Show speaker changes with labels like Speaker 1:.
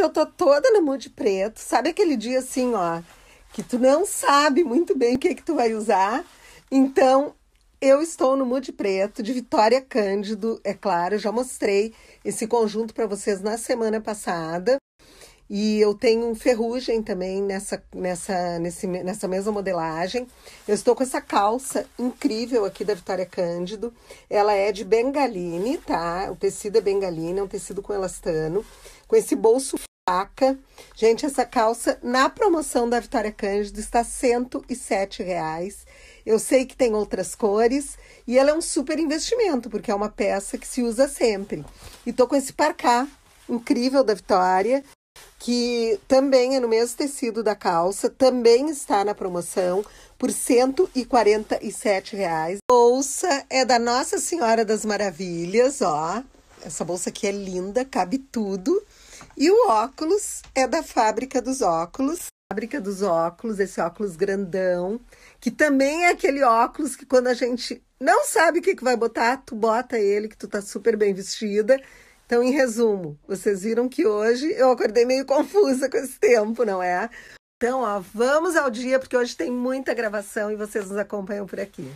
Speaker 1: eu tô toda no mood preto. Sabe aquele dia assim, ó, que tu não sabe muito bem o que é que tu vai usar? Então, eu estou no mood preto de Vitória Cândido, é claro, já mostrei esse conjunto para vocês na semana passada. E eu tenho ferrugem também nessa, nessa, nesse, nessa mesma modelagem. Eu estou com essa calça incrível aqui da Vitória Cândido. Ela é de bengaline, tá? O tecido é bengaline, é um tecido com elastano. Com esse bolso faca. Gente, essa calça na promoção da Vitória Cândido está R$ 107. Reais. Eu sei que tem outras cores e ela é um super investimento, porque é uma peça que se usa sempre. E tô com esse parcá incrível da Vitória, que também é no mesmo tecido da calça, também está na promoção por R$ 147. Reais. A bolsa é da Nossa Senhora das Maravilhas, ó. Essa bolsa aqui é linda, cabe tudo. E o óculos é da Fábrica dos Óculos. Fábrica dos Óculos, esse óculos grandão, que também é aquele óculos que quando a gente não sabe o que, que vai botar, tu bota ele, que tu tá super bem vestida então, em resumo, vocês viram que hoje eu acordei meio confusa com esse tempo, não é? Então, ó, vamos ao dia, porque hoje tem muita gravação e vocês nos acompanham por aqui.